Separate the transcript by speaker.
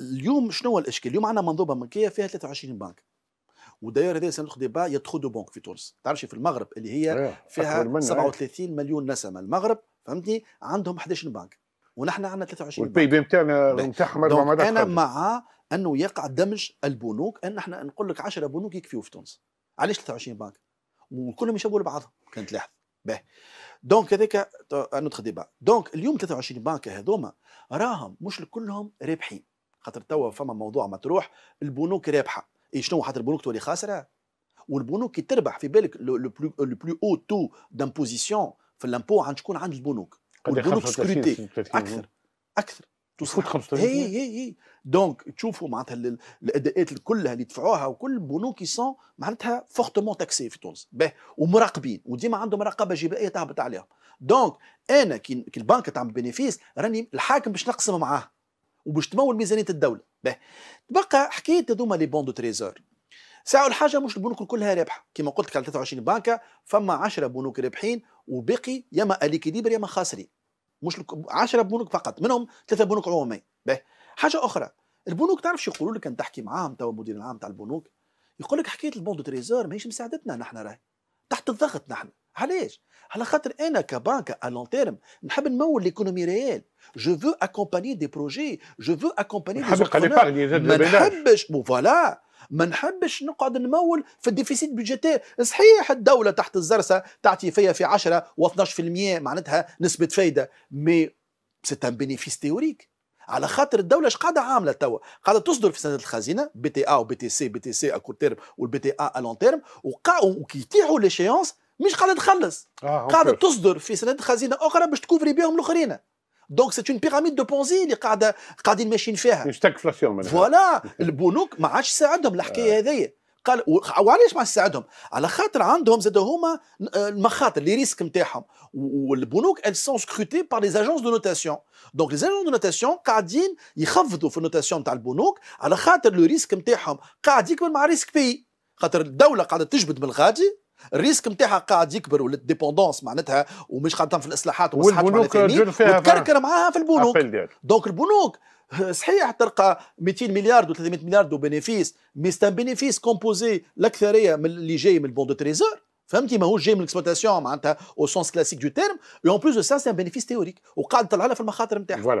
Speaker 1: اليوم شنو هو الاشكال؟ اليوم عندنا منظومه بنكيه فيها 23 بنك وداير هذا سنخ دي با دو بنك في تونس تعرفش في المغرب اللي هي فيها 37 إيه. مليون نسمه المغرب فهمتني عندهم 11 بنك ونحن عندنا 23 والبي بي نتاعنا نتاعهم اربع انا مع انه يقع دمج البنوك ان احنا نقول لك 10 بنوك يكفيوا في تونس علاش 23 بنك وكلهم يشبهوا لبعضهم كانت لاحظ به دونك هذاك نوتخ ديبا دونك اليوم 23 بنك هذوما راهم مش كلهم رابحين خاطر توا فما موضوع مطروح البنوك رابحه اي شنو حتى البنوك تولي خاسره والبنوك كي تربح في بالك لو بلو او تو دامبوزيسيون في الامبو عند شكون عند البنوك والبنوك سكريتي اكثر اكثر توصل 5000 اي اي اي دونك تشوفوا معناتها الاداءات كلها اللي دفعوها وكل بنوك سون معناتها فورتمون تاكسي في تونس باه ومراقبين وديما عندهم رقابه جبائيه تهبط عليهم دونك انا كي البنك تعمل بينيفيس راني الحاكم باش نقسم معاه وباش تمول ميزانيه الدوله باه تبقى حكايه هذوما لي بون دو تريزور ساعة الحاجة مش البنوك كلها رابحة كما قلت لك على 23 بنكة فما 10 بنوك رابحين وباقي يا ما اليكيليبر يا ما خاسرين مش 10 بنوك فقط منهم ثلاثه بنوك عمومي به حاجه اخرى البنوك تعرف شو يقولوا لك كان تحكي معاهم تو المدير العام تاع البنوك يقول لك حكايه البون دو تريزور ماهيش مساعدتنا نحن راهي تحت الضغط نحن علاش؟ على خاطر انا كبنك ا لون تيرم نحب نمول ليكونومي ريال جو فو اكومباني دي بروجي جو فو اكومباني دي ما نحبش فوالا ما نحبش نقعد نمول في الديفيسيت بيجيتير صحيح الدوله تحت الزرسه تعطي فيا في 10 و12% معناتها نسبه فايده مي سي ان بينيفيس تيوريك على خاطر الدوله اش قاعده عامله توا؟ قاعده تصدر في سنه الخزينه بي تي ا إيه وبي تي سي بي تي سي اكور تيرم والبي تي ا الون تيرم وكي يتيحوا ليشيونس مش قاعده تخلص آه، قاعده تصدر في سنه خزينه اخرى باش تكوفري بهم الاخرين دونك سي اون بيراميد دو بونزي اللي قاعده قاعدين ماشيين فيها ستاكفلاسيون فوالا البنوك ما عادش ساعدهم الحكايه هذيا قال وعلاش ما تساعدهم على خاطر عندهم زاد هما المخاطر لي ريسك نتاعهم والبنوك ال سون سكروتي بار لي اجونس دو نوتاسيون دونك لي اجونس دو نوتاسيون قاعدين يخفضوا في النوتاسيون نتاع البنوك على خاطر لو ريسك نتاعهم قاعد يكبر مع ريسك بي خاطر الدوله قاعده تجبد من الغادي الريسك نتاعها قاعد يكبر والديبوندونس معناتها ومش خاطر في الاصلاحات والبنوك وتكركر معاها في البنوك يعني. دونك البنوك صحيح تلقى 200 مليار و 300 مليار دو بينيفيس مي سان بينيفيس كومبوزي الاكثريه من اللي جاي من البون دو تريزور فهمتي ماهوش جاي من الاكسبلوتاسيون معناتها او سونس كلاسيك دو تيرم اون بلوس دو سا سي ان بينيفيس تيوريك وقاعد تطلع لها في المخاطر نتاعها